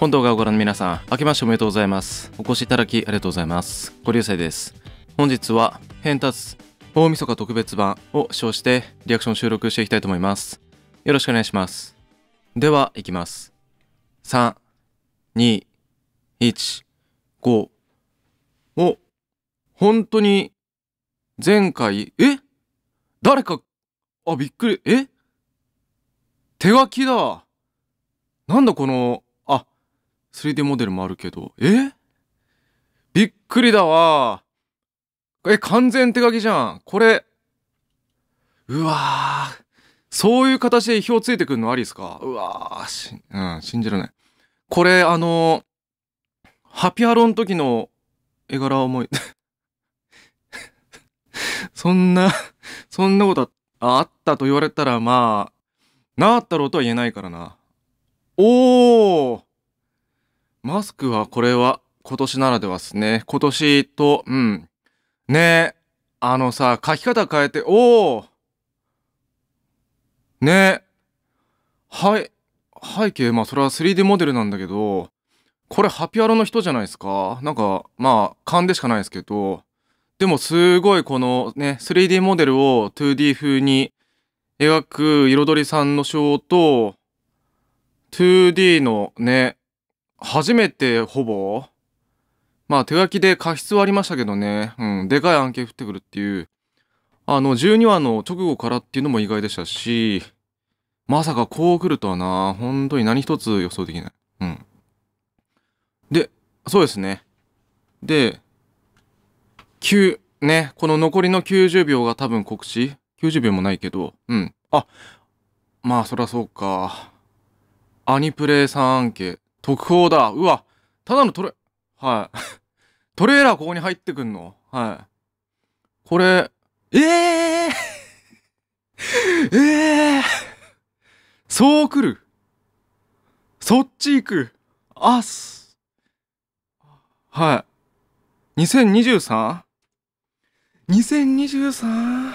本動画をご覧の皆さん、明けましておめでとうございます。お越しいただきありがとうございます。ご流星です。本日は、変達大晦日特別版を称してリアクション収録していきたいと思います。よろしくお願いします。では、いきます。3、2、1、5。お、本当に、前回、え誰か、あ、びっくり、え手書きだ。なんだこの、3D モデルもあるけど、えびっくりだわ。え、完全手書きじゃん。これ。うわーそういう形で意表ついてくるのありですかうわーし、うん、信じられない。これ、あのー、ハピハロの時の絵柄を思い、そんな、そんなことあったと言われたら、まあ、なあったろうとは言えないからな。おーマスクはこれは今年ならではですね。今年と、うん。ねえ、あのさ、書き方変えて、おおねえ、はい、背景、まあそれは 3D モデルなんだけど、これハピアロの人じゃないですかなんか、まあ、勘でしかないですけど、でもすごいこのね、3D モデルを 2D 風に描く彩りさんの章と、2D のね、初めてほぼまあ手書きで過失はありましたけどね、うん、でかい案件降ってくるっていう、あの12話の直後からっていうのも意外でしたし、まさかこう来るとはな、本当に何一つ予想できない。うん。で、そうですね。で、9、ね、この残りの90秒が多分告知 ?90 秒もないけど、うん。あ、まあそらそうか。アニプレイ3案件。特報だ。うわ、ただのトレ、はい。トレーラーここに入ってくんのはい。これ、え えー、ええそう来る。そっち行く。あす。はい。2023?2023 2023?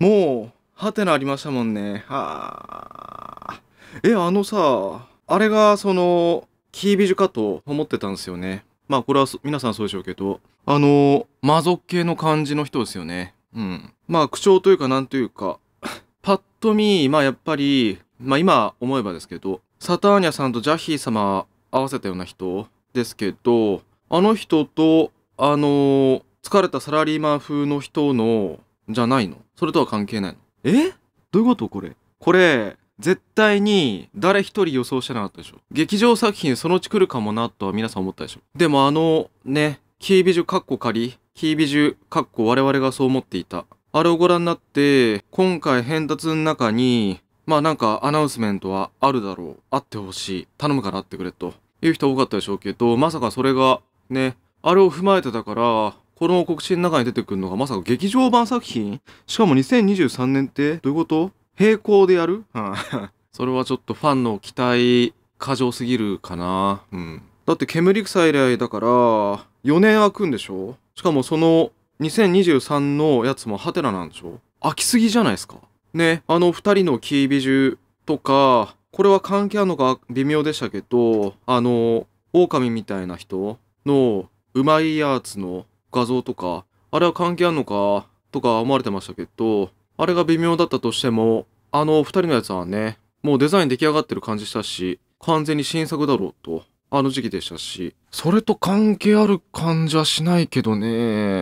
もう、ハテナありましたもんね。はあ。え、あのさ、あれが、その、キービジュかと思ってたんですよね。まあ、これは皆さんそうでしょうけど、あの、魔族系の感じの人ですよね。うん。まあ、口調というか、なんというか、パッと見、まあ、やっぱり、まあ、今思えばですけど、サターニャさんとジャヒー様合わせたような人ですけど、あの人と、あの、疲れたサラリーマン風の人の、じゃないのそれとは関係ないのえどういうことこれこれ、絶対に誰一人予想してなかったでしょ。劇場作品そのうち来るかもなとは皆さん思ったでしょ。でもあのね、キービジュカッコ仮、キービジュカッコ我々がそう思っていた。あれをご覧になって、今回変達の中に、まあなんかアナウンスメントはあるだろう。あってほしい。頼むから会ってくれと。いう人多かったでしょうけど、まさかそれがね、あれを踏まえてたから、この告知の中に出てくるのがまさか劇場版作品しかも2023年ってどういうこと並行でやる それはちょっとファンの期待過剰すぎるかな。うん。だって煙草以来だから4年空くんでしょしかもその2023のやつもハテナなんでしょ空きすぎじゃないですか。ね、あの2人のキービジュとか、これは関係あるのか微妙でしたけど、あの、狼みたいな人のうまいやつの画像とか、あれは関係あるのかとか思われてましたけど、あれが微妙だったとしても、あの二人のやつはね、もうデザイン出来上がってる感じしたし、完全に新作だろうと、あの時期でしたし、それと関係ある感じはしないけどね、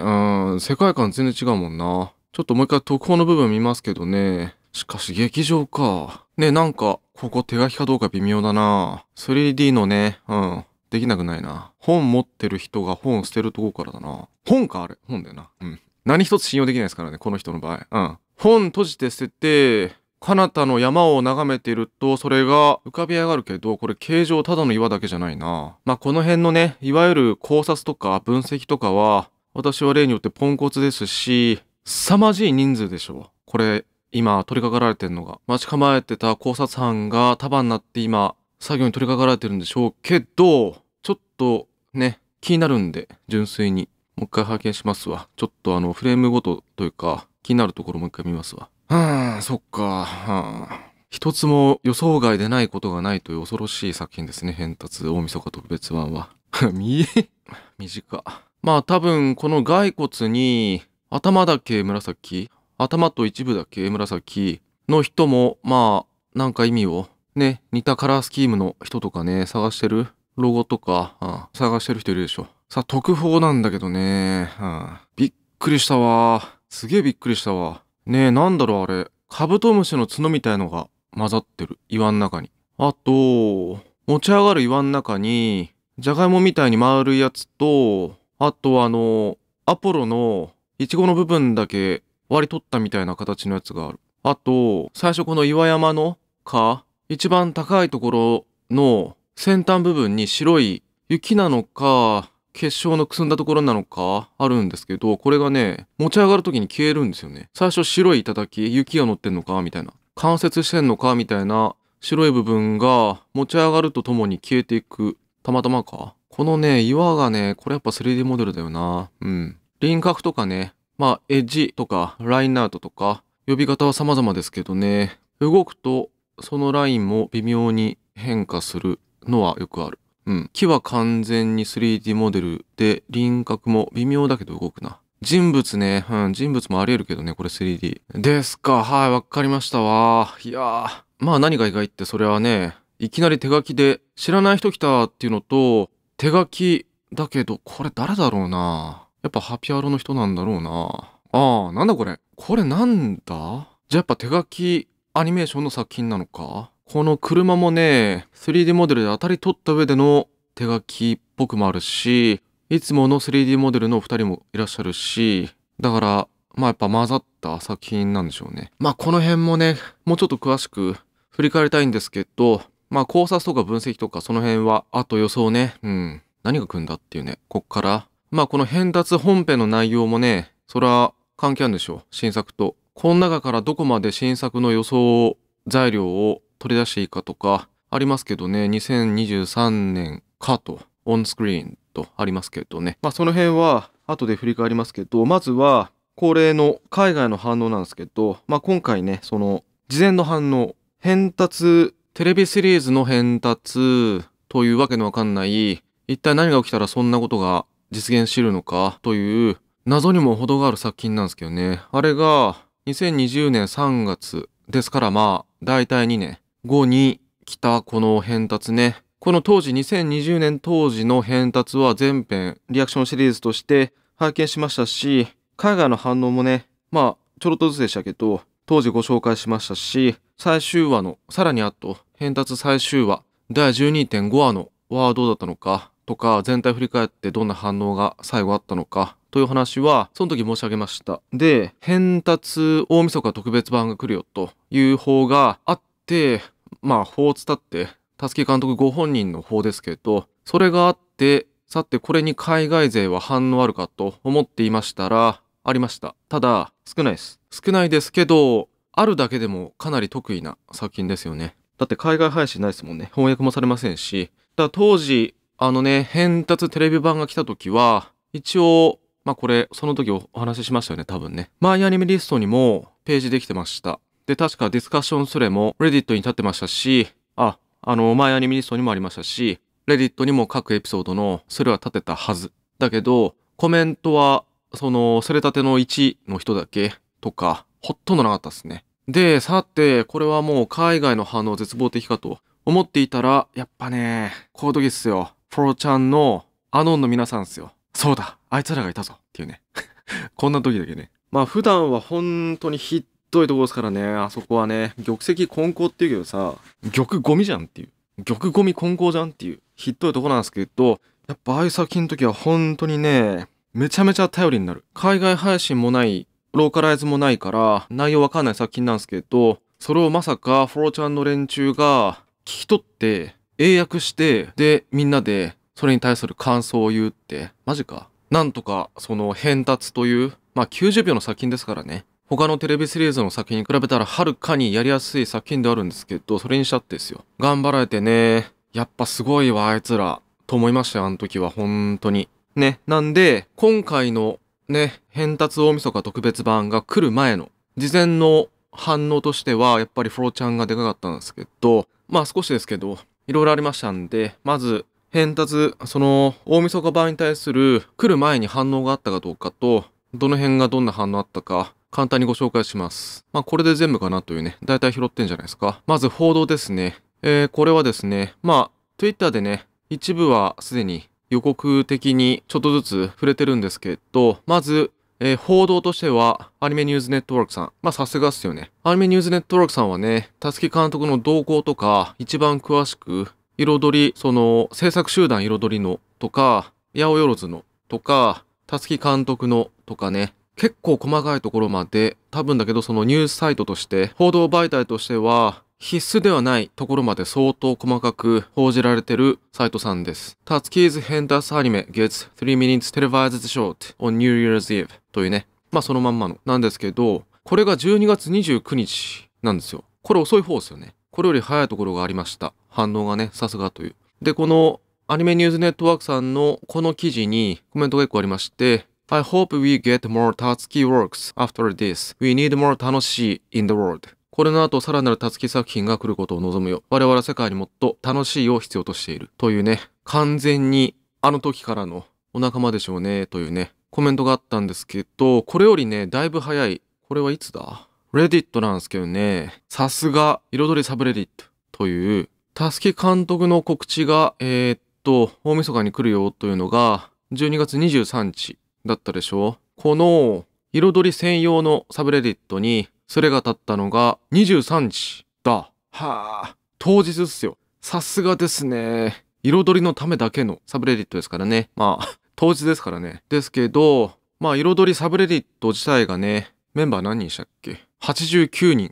うん、世界観全然違うもんな。ちょっともう一回特報の部分見ますけどね、しかし劇場か。ね、なんか、ここ手書きかどうか微妙だな。3D のね、うん、できなくないな。本持ってる人が本捨てるとこからだな。本かあれ。本だよな。うん。何一つ信用できないですからね、この人の場合。うん。本閉じて捨てて、彼方の山を眺めていると、それが浮かび上がるけど、これ形状ただの岩だけじゃないな。まあ、この辺のね、いわゆる考察とか分析とかは、私は例によってポンコツですし、凄まじい人数でしょう。これ、今取り掛かられてるのが。待ち構えてた考察班が束になって今、作業に取り掛かられてるんでしょうけど、ちょっとね、気になるんで、純粋に。もう一回拝見しますわ。ちょっとあの、フレームごとというか、気になるところもう一回見ますわ。はあ、そっか。はあ、一つも予想外でないことがないという恐ろしい作品ですね。変達大晦日特別版は。み 短。まあ多分この骸骨に頭だけ紫、頭と一部だけ紫の人もまあなんか意味をね、似たカラースキームの人とかね、探してるロゴとか、探してる人いるでしょ。さあ特報なんだけどね、はあ、びっくりしたわ。すげえびっくりしたわ。ねえ、なんだろうあれ。カブトムシの角みたいのが混ざってる。岩の中に。あと、持ち上がる岩の中に、じゃがいもみたいに丸いやつと、あとあの、アポロのイチゴの部分だけ割り取ったみたいな形のやつがある。あと、最初この岩山のか、一番高いところの先端部分に白い雪なのか、結晶のくすんだところなのかあるんですけど、これがね、持ち上がる時に消えるんですよね。最初白い頂、き、雪が乗ってんのかみたいな。関節してんのかみたいな白い部分が持ち上がるとともに消えていく。たまたまか。このね、岩がね、これやっぱ 3D モデルだよな。うん。輪郭とかね、まあ、エッジとか、ラインアウトとか、呼び方は様々ですけどね、動くと、そのラインも微妙に変化するのはよくある。うん。木は完全に 3D モデルで、輪郭も微妙だけど動くな。人物ね。うん、人物もあり得るけどね、これ 3D。ですか。はい、わかりましたわ。いやー。まあ何が意外ってそれはね、いきなり手書きで、知らない人来たっていうのと、手書きだけど、これ誰だろうな。やっぱハピアロの人なんだろうな。ああ、なんだこれ。これなんだじゃあやっぱ手書きアニメーションの作品なのかこの車もね、3D モデルで当たり取った上での手書きっぽくもあるし、いつもの 3D モデルの二人もいらっしゃるし、だから、まあやっぱ混ざった作品なんでしょうね。まあこの辺もね、もうちょっと詳しく振り返りたいんですけど、まあ考察とか分析とかその辺は、あと予想ね、うん、何が来んだっていうね、こっから。まあこの変達本編の内容もね、そら関係あるんでしょう、新作と。この中からどこまで新作の予想材料を取り出していいかとかありますけどね、2023年かと、オンスクリーンとありますけどね。まあその辺は後で振り返りますけど、まずは恒例の海外の反応なんですけど、まあ今回ね、その事前の反応、変達、テレビシリーズの変達というわけのわかんない、一体何が起きたらそんなことが実現してるのかという謎にも程がある作品なんですけどね。あれが2020年3月ですからまあ大体2年後に来たこの変達ね。この当時2020年当時の変達は全編リアクションシリーズとして拝見しましたし、海外の反応もね、まあちょろっとずつでしたけど、当時ご紹介しましたし、最終話の、さらにあと、変達最終話、第12.5話のはどうだったのかとか、全体振り返ってどんな反応が最後あったのかという話は、その時申し上げました。で、変達大晦日特別版が来るよという方があって、まあ法を伝ってたすき監督ご本人の法ですけどそれがあってさてこれに海外勢は反応あるかと思っていましたらありましたただ少ないです少ないですけどあるだけでもかなり得意な作品ですよねだって海外配信ないですもんね翻訳もされませんしだ当時あのね変達テレビ版が来た時は一応まあこれその時お話ししましたよね多分ねマイアニメリストにもページできてましたで、確かディスカッションそれもレディットに立ってましたし、あ、あの、前アニメリストにもありましたし、レディットにも各エピソードのそれは立てたはず。だけど、コメントは、その、それたての1の人だけとか、ほとんどなかったですね。で、さて、これはもう海外の反応絶望的かと思っていたら、やっぱね、こういう時っすよ。フォロちゃんのアノンの皆さんっすよ。そうだ、あいつらがいたぞっていうね。こんな時だけね。まあ普段は本当にひっどいとこですからね、あそこはね、玉石混交っていうけどさ、玉ゴミじゃんっていう。玉ゴミ混交じゃんっていう、ひっどいとこなんですけど、やっぱあいさの時は本当にね、めちゃめちゃ頼りになる。海外配信もない、ローカライズもないから、内容わかんない作品なんですけど、それをまさか、フォロちゃんの連中が、聞き取って、英訳して、で、みんなで、それに対する感想を言うって、マジか。なんとか、その、変達という、まあ90秒の作品ですからね。他のテレビシリーズの作品に比べたらはるかにやりやすい作品であるんですけど、それにしたってですよ。頑張られてね。やっぱすごいわ、あいつら。と思いましたよ、あの時は、本当に。ね。なんで、今回のね、変達大晦日特別版が来る前の、事前の反応としては、やっぱりフロちゃんがでかかったんですけど、まあ少しですけど、いろいろありましたんで、まず、変達、その、大晦日版に対する来る前に反応があったかどうかと、どの辺がどんな反応あったか、簡単にご紹介します。まあ、これで全部かなというね、大体拾ってんじゃないですか。まず報道ですね。えー、これはですね、まあ、Twitter でね、一部はすでに予告的にちょっとずつ触れてるんですけど、まず、えー、報道としては、アニメニュースネットワークさん。まあ、さすがっすよね。アニメニュースネットワークさんはね、たすき監督の動向とか、一番詳しく、彩り、その、制作集団彩りのとか、八百万のとか、たすき監督のとかね、結構細かいところまで、多分だけどそのニュースサイトとして、報道媒体としては、必須ではないところまで相当細かく報じられてるサイトさんです。タツキーズヘンダースアニメ gets 3 minutes televised short on New Year's Eve というね、まあそのまんまのなんですけど、これが12月29日なんですよ。これ遅い方ですよね。これより早いところがありました。反応がね、さすがという。で、このアニメニュースネットワークさんのこの記事にコメントが一個ありまして、I hope we get more Tatsuki works after this. We need more 楽しい in the world. これの後さらなるたつき作品が来ることを望むよ。我々世界にもっと楽しいを必要としている。というね、完全にあの時からのお仲間でしょうね、というね、コメントがあったんですけど、これよりね、だいぶ早い。これはいつだレディットなんですけどね、さすが、彩りサブレディットという、たすき監督の告知が、えー、っと、大晦日に来るよというのが、12月23日だったでしょこの、彩り専用のサブレディットに、それが立ったのが23時だ。はあ、当日っすよ。さすがですね。彩りのためだけのサブレディットですからね。まあ、当日ですからね。ですけど、まあ、彩りサブレディット自体がね、メンバー何人したっけ ?89 人。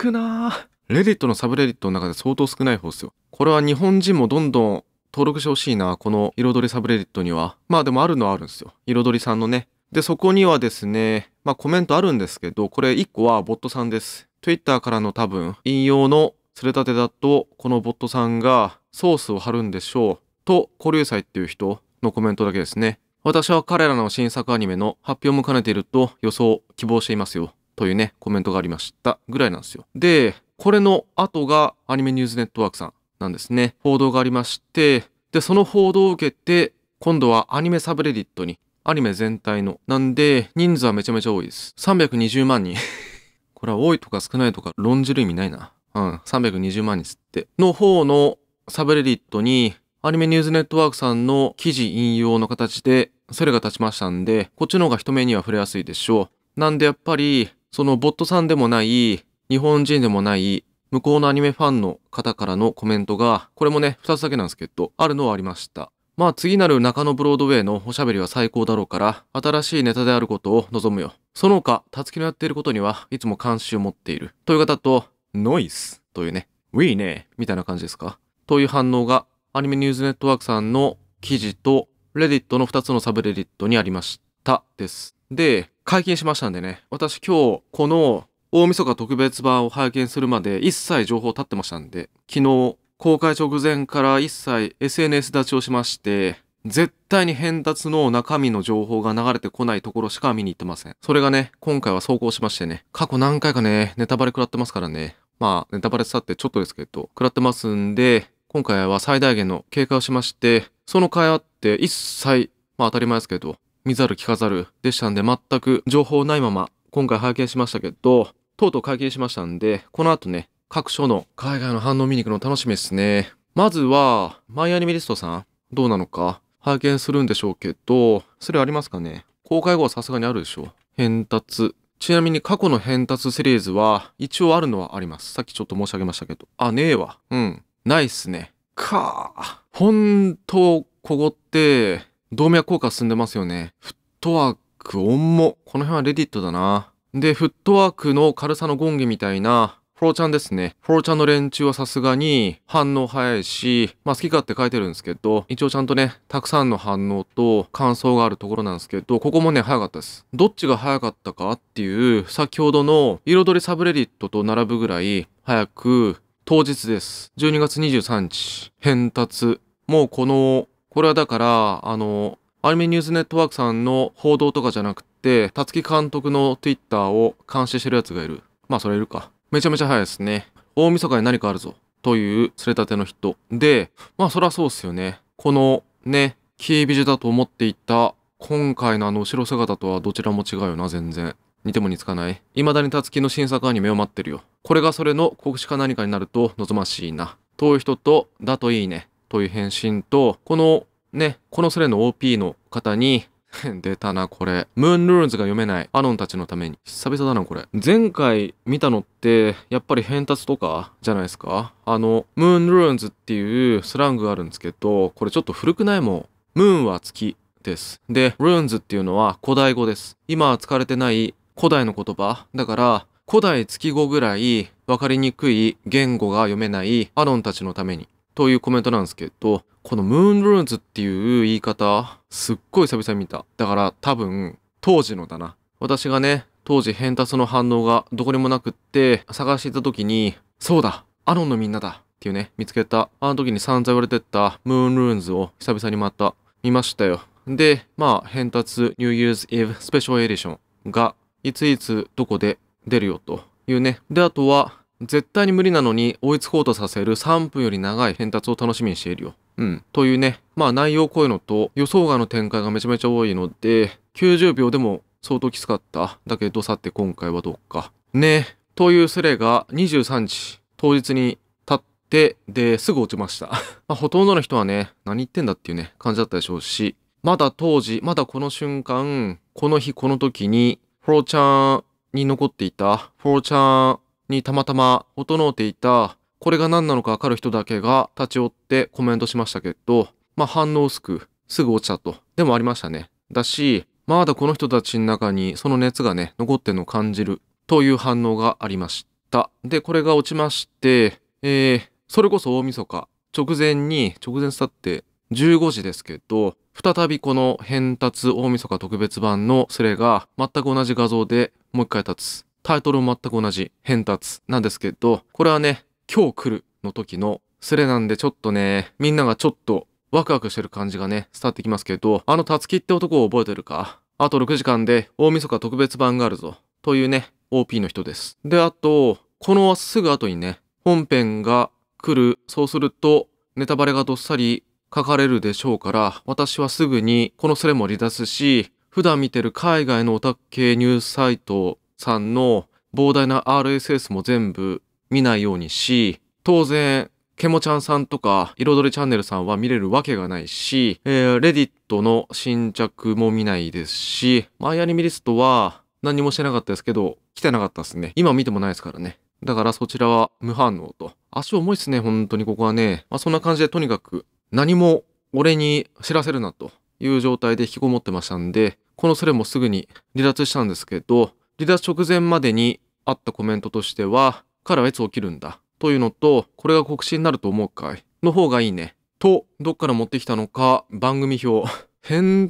少なー。レディットのサブレディットの中で相当少ない方っすよ。これは日本人もどんどん登録してほしいな、この彩りサブレディットには。まあでもあるのはあるんですよ。彩りさんのね。で、そこにはですね、まあコメントあるんですけど、これ1個はボットさんです。Twitter からの多分、引用の連れたてだと、このボットさんがソースを貼るんでしょう。と、古流祭っていう人のコメントだけですね。私は彼らの新作アニメの発表も兼ねていると予想、希望していますよ。というね、コメントがありました。ぐらいなんですよ。で、これの後がアニメニュースネットワークさん。なんですね報道がありましてでその報道を受けて今度はアニメサブレディットにアニメ全体のなんで人数はめちゃめちゃ多いです320万人 これは多いとか少ないとか論じる意味ないなうん320万人つっての方のサブレディットにアニメニュースネットワークさんの記事引用の形でそれが立ちましたんで、こっちの方が人目には触れやすいでしょう。なんでやっぱり、そのボットさんでもない、日本人でもない、向こうのアニメファンの方からのコメントが、これもね、2つだけなんですけど、あるのはありました。まあ次なる中野ブロードウェイのおしゃべりは最高だろうから、新しいネタであることを望むよ。その他、たつきのやっていることにはいつも関心を持っている。という方と、ノイスというね、w ネね、みたいな感じですかという反応が、アニメニュースネットワークさんの記事と、レディットの2つのサブレディットにありましたです。で、解禁しましたんでね、私今日、この大晦日特別版を拝見するまで一切情報立ってましたんで、昨日公開直前から一切 SNS 立ちをしまして、絶対に変達の中身の情報が流れてこないところしか見に行ってません。それがね、今回は走行しましてね、過去何回かね、ネタバレ食らってますからね。まあ、ネタバレさってちょっとですけど、食らってますんで、今回は最大限の警戒をしまして、その会あって一切、まあ当たり前ですけど、見ざる聞かざるでしたんで、全く情報ないまま今回拝見しましたけど、とうとう会見しましたんで、この後ね、各所の海外の反応見に行くの楽しみですね。まずは、マイアニメリストさん、どうなのか、拝見するんでしょうけど、それありますかね公開後はさすがにあるでしょう。変達。ちなみに過去の変達シリーズは、一応あるのはあります。さっきちょっと申し上げましたけど。あ、ねえわ。うん。ないっすね。かあ。ほんと、こごって、動脈硬化進んでますよね。フットワーク、重も。この辺はレディットだな。で、フットワークの軽さのゴンゲみたいな、フォーちゃんですね。フォーちゃんの連中はさすがに反応早いし、まあ好き勝手書いてるんですけど、一応ちゃんとね、たくさんの反応と感想があるところなんですけど、ここもね、早かったです。どっちが早かったかっていう、先ほどの彩りサブレディットと並ぶぐらい早く、当日です。12月23日、変達。もうこの、これはだから、あの、アニメニュースネットワークさんの報道とかじゃなくて、たつき監督の Twitter を監視してるやつがいる。まあそれいるか。めちゃめちゃ早いですね。大晦日に何かあるぞ。という連れたての人。で、まあそらそうっすよね。このね、キービジュだと思っていた今回のあの後ろ姿とはどちらも違うよな、全然。似ても似つかない。未だにたつきの新作アニメを待ってるよ。これがそれの告知か何かになると望ましいな。遠い人と、だといいね。という返信と、このね、このソ連の OP の方に 出たな、これ。ムーンルーンズが読めない。アノンたちのために。久々だな、これ。前回見たのって、やっぱり変達とか、じゃないですかあの、ムーンルーンズっていうスラングがあるんですけど、これちょっと古くないもん。ムーンは月です。で、ルーンズっていうのは古代語です。今は使われてない古代の言葉。だから、古代月語ぐらい分かりにくい言語が読めないアノンたちのために。というコメントなんですけど、このムーンルーンズっていう言い方、すっごい久々に見た。だから多分、当時のだな。私がね、当時変達の反応がどこにもなくって、探していた時に、そうだアロンのみんなだっていうね、見つけた。あの時に散々言われてったムーンルーンズを久々にまた見ましたよ。で、まあ、変達ニューイーズイブスペシャルエディションが、いついつどこで出るよというね。で、あとは、絶対に無理なのに追いつこうとさせる3分より長い変達を楽しみにしているよ。うん。というね、まあ内容濃いのと予想外の展開がめちゃめちゃ多いので、90秒でも相当きつかった。だけどさて今回はどっか。ね。というスレが23日当日に立って、で、すぐ落ちました。まあほとんどの人はね、何言ってんだっていうね、感じだったでしょうし、まだ当時、まだこの瞬間、この日この時に、フォローちゃんに残っていた、フォローちゃんにたまたま整っていたこれが何なのかわかる人だけが立ち寄ってコメントしましたけど、まあ反応薄く、すぐ落ちたと。でもありましたね。だし、まだこの人たちの中にその熱がね、残ってんのを感じるという反応がありました。で、これが落ちまして、えー、それこそ大晦日、直前に、直前したって15時ですけど、再びこの変達大晦日特別版のスレが全く同じ画像でもう一回立つ。タイトルも全く同じ変達なんですけど、これはね、今日来るの時のスレなんでちょっとね、みんながちょっとワクワクしてる感じがね、伝わってきますけど、あのたつきって男を覚えてるかあと6時間で大晦日特別版があるぞ。というね、OP の人です。で、あと、このすぐ後にね、本編が来る。そうすると、ネタバレがどっさり書かれるでしょうから、私はすぐにこのスレも離脱し、普段見てる海外のオタク系ニュースサイトさんの膨大な RSS も全部見ないようにし、当然、ケモちゃんさんとか、彩りチャンネルさんは見れるわけがないし、えー、レディットの新着も見ないですし、マイアニメリストは何もしてなかったですけど、来てなかったですね。今見てもないですからね。だからそちらは無反応と。足重いっすね、本当にここはね。まあ、そんな感じでとにかく何も俺に知らせるなという状態で引きこもってましたんで、このスレもすぐに離脱したんですけど、離脱直前までにあったコメントとしては、彼はいつ起きるんだというのと、これが告知になると思うかいの方がいいね。と、どっから持ってきたのか、番組表。変、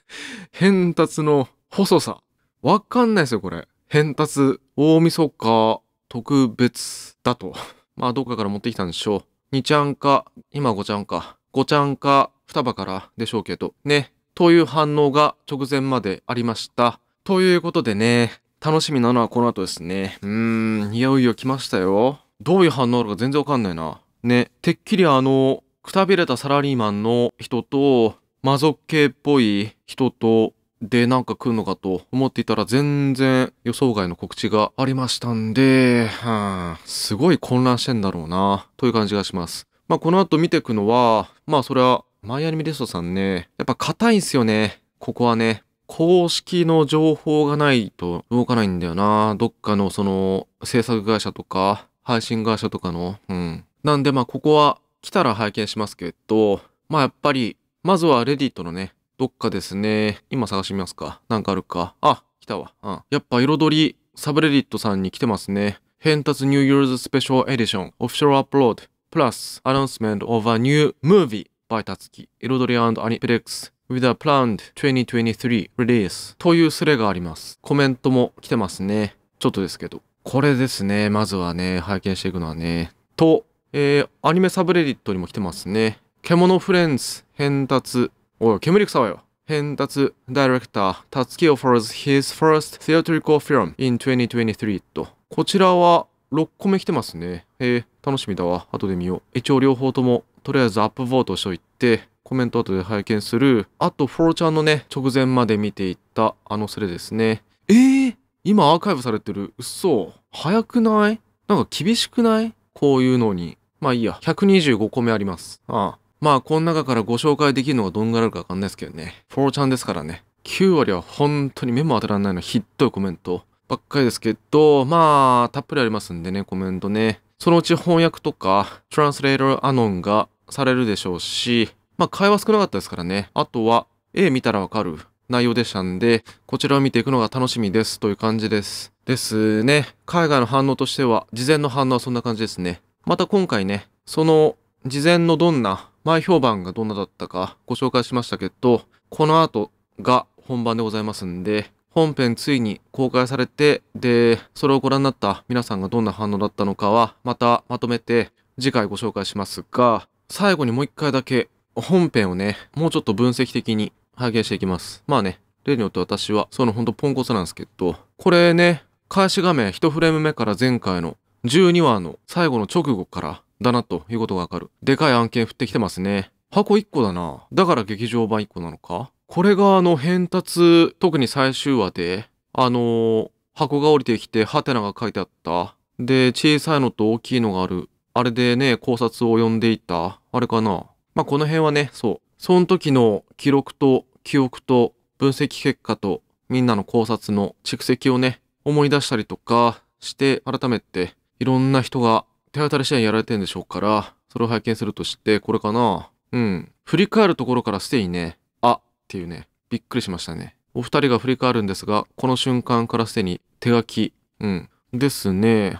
変達の細さ。わかんないですよ、これ。変達、大晦日、特別だと。まあ、どっかから持ってきたんでしょう。2ちゃんか、今5ちゃんか、5ちゃんか、双葉からでしょうけど、ね。という反応が直前までありました。ということでね、楽しみなのはこの後ですね。うーん、いよいよ来ましたよ。どういう反応あるか全然わかんないな。ね、てっきりあの、くたびれたサラリーマンの人と、魔族系っぽい人と、でなんか来るのかと思っていたら全然予想外の告知がありましたんで、はあ、すごい混乱してんだろうな、という感じがします。まあこの後見ていくのは、まあそれはマイアニメリストさんね、やっぱ硬いんすよね、ここはね。公式の情報がないと動かないんだよな。どっかのその制作会社とか配信会社とかの。うん。なんでまあここは来たら拝見しますけど、まあやっぱり、まずはレディットのね、どっかですね。今探してみますか。なんかあるか。あ、来たわ。うん。やっぱ彩り、サブレディットさんに来てますね。変達ニュー y e ズスペシャルエディション、オフィシャルアップロード、プラス、アナウンスメントオーバーニュームー e n t of a n き。彩りアニプレックス with a planned 2023 release というスレがあります。コメントも来てますね。ちょっとですけど。これですね。まずはね、拝見していくのはね。と、えー、アニメサブレディットにも来てますね。獣フレンズ、変達。おい、煙草はよ。変達、ダイレクター、タツキオファーズ、his first theatrical film in 2023と。こちらは6個目来てますね。えー、楽しみだわ。後で見よう。一応両方とも、とりあえずアップボートしといて、コメント後で拝見する、あと、フォロちゃんのね、直前まで見ていたあのスレですね。えー、今アーカイブされてる。嘘。早くないなんか厳しくないこういうのに。まあいいや。125個目あります。ああ。まあ、この中からご紹介できるのがどんぐらいあるかわかんないですけどね。フォロちゃんですからね。9割は本当に目も当たらないのひっどいコメントばっかりですけど、まあ、たっぷりありますんでね、コメントね。そのうち翻訳とか、トランスレーターアノンがされるでしょうし、まあ、会話少なかったですからね。あとは、絵見たらわかる内容でしたんで、こちらを見ていくのが楽しみですという感じです。ですね。海外の反応としては、事前の反応はそんな感じですね。また今回ね、その事前のどんな、前評判がどんなだったかご紹介しましたけど、この後が本番でございますんで、本編ついに公開されて、で、それをご覧になった皆さんがどんな反応だったのかは、またまとめて次回ご紹介しますが、最後にもう一回だけ本編をね、もうちょっと分析的に拝見していきます。まあね、例によって私は、そのほんとポンコツなんですけど、これね、開始画面1フレーム目から前回の12話の最後の直後からだなということがわかる。でかい案件降ってきてますね。箱1個だな。だから劇場版1個なのかこれがあの変達、特に最終話で、あのー、箱が降りてきて、ハテナが書いてあった。で、小さいのと大きいのがある。あれでね、考察を呼んでいた。あれかなまあこの辺はね、そう。その時の記録と記憶と分析結果とみんなの考察の蓄積をね、思い出したりとかして改めていろんな人が手当たり支援やられてるんでしょうから、それを拝見するとして、これかな。うん。振り返るところからすでにね、あっていうね、びっくりしましたね。お二人が振り返るんですが、この瞬間からすでに手書き。うん。ですね。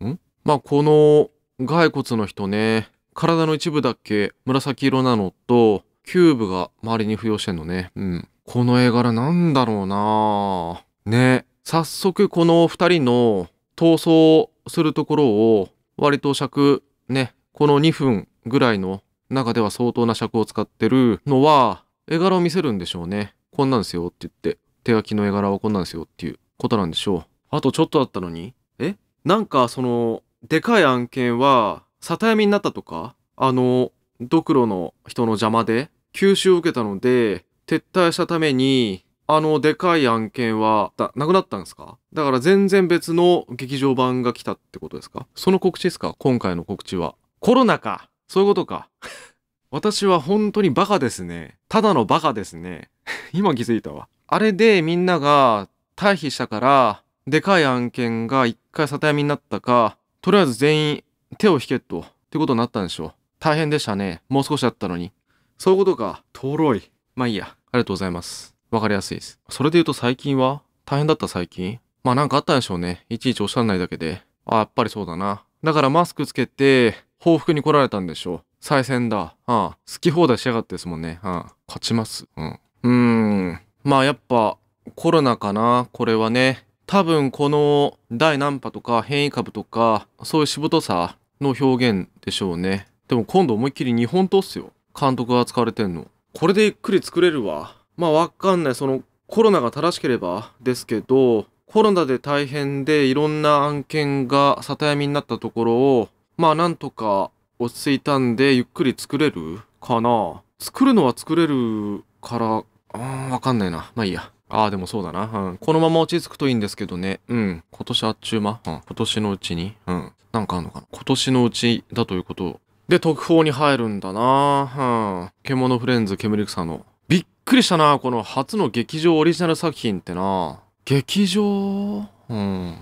うん。んまあ、この骸骨の人ね、体の一部だけ紫色なのと、キューブが周りに浮与してんのね。うん。この絵柄なんだろうなね。早速この二人の逃走するところを、割と尺、ね、この2分ぐらいの中では相当な尺を使ってるのは、絵柄を見せるんでしょうね。こんなんですよって言って、手書きの絵柄はこんなんですよっていうことなんでしょう。あとちょっとだったのに、えなんかその、でかい案件は、里闇になったとか、あの、ドクロの人の邪魔で吸収を受けたので、撤退したために、あの、でかい案件は、なくなったんですかだから全然別の劇場版が来たってことですかその告知ですか今回の告知は。コロナかそういうことか。私は本当にバカですね。ただのバカですね。今気づいたわ。あれでみんなが退避したから、でかい案件が一回里闇になったか、とりあえず全員手を引けと、ってことになったんでしょう。大変でしたね。もう少しだったのに。そういうことか。とろい。まあいいや。ありがとうございます。わかりやすいです。それで言うと最近は大変だった最近まあなんかあったんでしょうね。いちいちおっしゃらないだけで。あ、やっぱりそうだな。だからマスクつけて、報復に来られたんでしょう。再戦だ。ああ好き放題しやがってですもんね。ああ勝ちます。うん。うーん。まあやっぱ、コロナかな。これはね。多分この第何波とか変異株とか、そういうしぶとさの表現でしょうね。でも今度思いっきり日本刀っすよ。監督が使われてんの。これでゆっくり作れるわ。まあわかんない。そのコロナが正しければですけど、コロナで大変でいろんな案件が里闇になったところを、まあなんとか落ち着いたんでゆっくり作れるかな。作るのは作れるから、うん、わかんないな。まあいいや。ああ、でもそうだな、うん。このまま落ち着くといいんですけどね。うん。今年あっちゅうま、うん、今年のうちに。うん。なんかあんのかな今年のうちだということで、特報に入るんだなぁ、うん。獣フレンズ、煙草の。びっくりしたなぁ、この初の劇場オリジナル作品ってな劇場うん。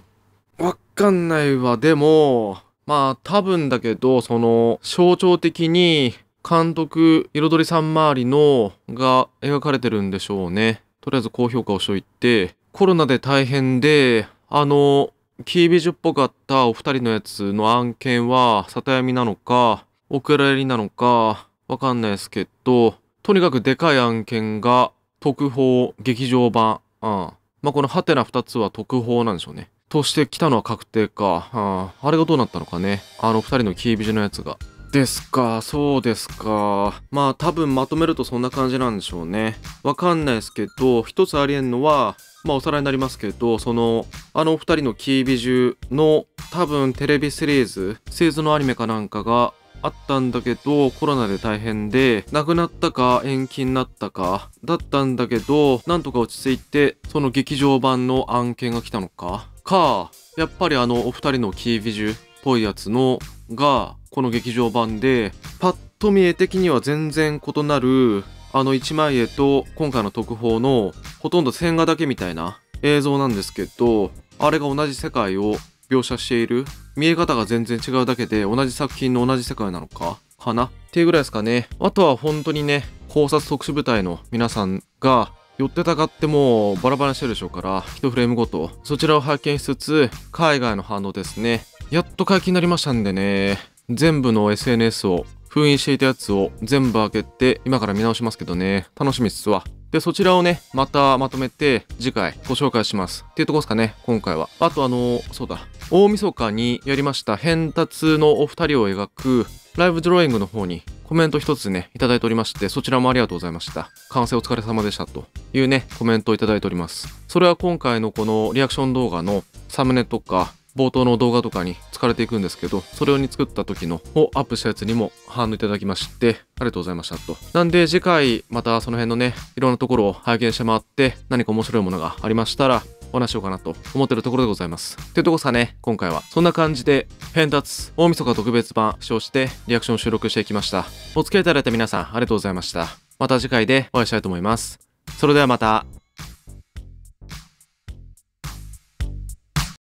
わかんないわ。でも、まあ多分だけど、その、象徴的に、監督、彩りさん周りの、が描かれてるんでしょうね。とりあえず高評価をしといて、コロナで大変で、あの、キービジュっぽかったお二人のやつの案件は、里闇なのか、お蔵入りなのか、わかんないですけど、とにかくでかい案件が、特報、劇場版、うん。まあ、このハテナ二つは特報なんでしょうね。としてきたのは確定か。うん。あれがどうなったのかね。あの二人のキービジュのやつが。ですか、そうですか。まあ多分まとめるとそんな感じなんでしょうね。わかんないですけど、一つありえんのは、まあおさらいになりますけど、その、あのお二人のキービジュの多分テレビシリーズ、製図のアニメかなんかがあったんだけど、コロナで大変で、亡くなったか延期になったか、だったんだけど、なんとか落ち着いて、その劇場版の案件が来たのか。か、やっぱりあのお二人のキービジュぽいやつのがこの劇場版でパッと見絵的には全然異なるあの一枚絵と今回の特報のほとんど線画だけみたいな映像なんですけどあれが同じ世界を描写している見え方が全然違うだけで同じ作品の同じ世界なのかかなっていうぐらいですかねあとは本当にね考察特殊部隊の皆さんが寄ってたかってもうバラバラしてるでしょうから、1フレームごと、そちらを拝見しつつ、海外の反応ですね。やっと解禁になりましたんでね、全部の SNS を封印していたやつを全部開けて、今から見直しますけどね、楽しみっすわ。で、そちらをね、またまとめて、次回ご紹介します。っていうとこですかね、今回は。あとあのそうだ、大晦日にやりました変達のお二人を描くライブドローイングの方にコメント一つね、いただいておりまして、そちらもありがとうございました。完成お疲れ様でしたというね、コメントをいただいております。それは今回のこのリアクション動画のサムネとか、冒頭の動画とかに使われていくんですけど、それをに作った時のをアップしたやつにも反応いただきまして、ありがとうございましたと。なんで次回またその辺のね、いろんなところを拝見して回って何か面白いものがありましたら、お話しようかなと思ってるところでございます。っていうとこさね、今回は。そんな感じで、変達大晦日特別版視聴してリアクションを収録していきました。お付き合いいただいた皆さん、ありがとうございました。また次回でお会いしたいと思います。それではまた。